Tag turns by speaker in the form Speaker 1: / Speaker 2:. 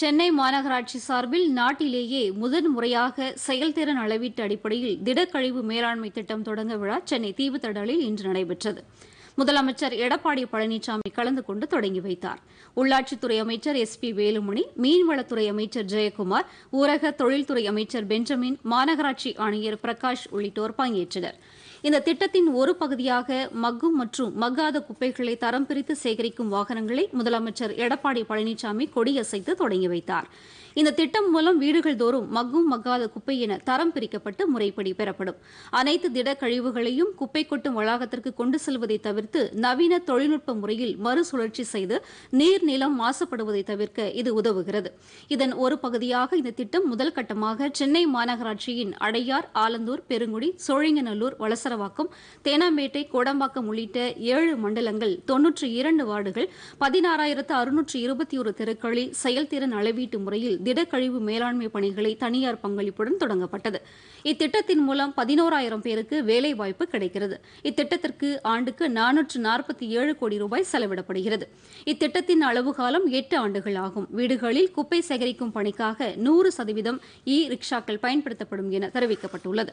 Speaker 1: சென்னை மாநகராட்சி சார்பில் நாட்டிலேயே முதன் முறையாக செயல்திறன் அளவீட்டு அடிப்படையில் திடக்கழிவு மேலாண்மை திட்டம் தொடங்க விழா சென்னை தீவுத்தடலில் இன்று நடைபெற்றது முதலமைச்சர் எடப்பாடி பழனிசாமி கலந்து கொண்டு தொடங்கி வைத்தார் உள்ளாட்சித்துறை அமைச்சர் எஸ் பி வேலுமணி மீன்வளத்துறை அமைச்சர் ஜெயக்குமார் ஊரக தொழில்துறை அமைச்சர் பெஞ்சமின் மாநகராட்சி ஆணையர் பிரகாஷ் உள்ளிட்டோர் பங்கேற்றனர் இந்த திட்டத்தின் ஒரு பகுதியாக மக்கும் மற்றும் மக்காத குப்பைகளை தரம் பிரித்து சேகரிக்கும் வாகனங்களை முதலமைச்சர் எடப்பாடி பழனிசாமி கொடியசைத்து தொடங்கி வைத்தார் இந்த திட்டம் மூலம் வீடுகள் தோறும் மக்கும் மக்காத குப்பை என தரம் பிரிக்கப்பட்டு முறைப்படி பெறப்படும் அனைத்து திட கழிவுகளையும் குப்பை கொட்டும் வளாகத்திற்கு கொண்டு செல்வதை தவிர்த்து நவீன தொழில்நுட்ப முறையில் மறுசுழற்சி செய்து நீர் நிலம் மாசுபடுவதை தவிர்க்க இது உதவுகிறது இதன் ஒரு பகுதியாக இந்த திட்டம் முதல் கட்டமாக சென்னை மாநகராட்சியின் அடையார் ஆலந்தூர் பெருங்குடி சோழிங்கநல்லூர் வளசர கிறிஸ்தவாக்கம் தேனாம்பேட்டை கோடம்பாக்கம் உள்ளிட்ட ஏழு மண்டலங்கள் தொன்னூற்றி இரண்டு வார்டுகள் பதினாறாயிரத்து அறுநூற்று இருபத்தி ஒரு தெருக்களில் செயல்திறன் அளவீட்டு முறையில் திடக்கழிவு மேலாண்மை பணிகளை தனியார் பங்களிப்புடன் தொடங்கப்பட்டது இத்திட்டத்தின் மூலம் பதினோராயிரம் பேருக்கு வேலைவாய்ப்பு கிடைக்கிறது இத்திட்டத்திற்கு ஆண்டுக்கு நானூற்று நாற்பத்தி ஏழு கோடி ரூபாய் செலவிடப்படுகிறது இத்திட்டத்தின் அளவு காலம் எட்டு ஆண்டுகள் ஆகும் வீடுகளில் குப்பை சேகரிக்கும் பணிக்காக நூறு சதவீதம் இ ரிக்ஷாக்கள் பயன்படுத்தப்படும் என தெரிவிக்கப்பட்டுள்ளது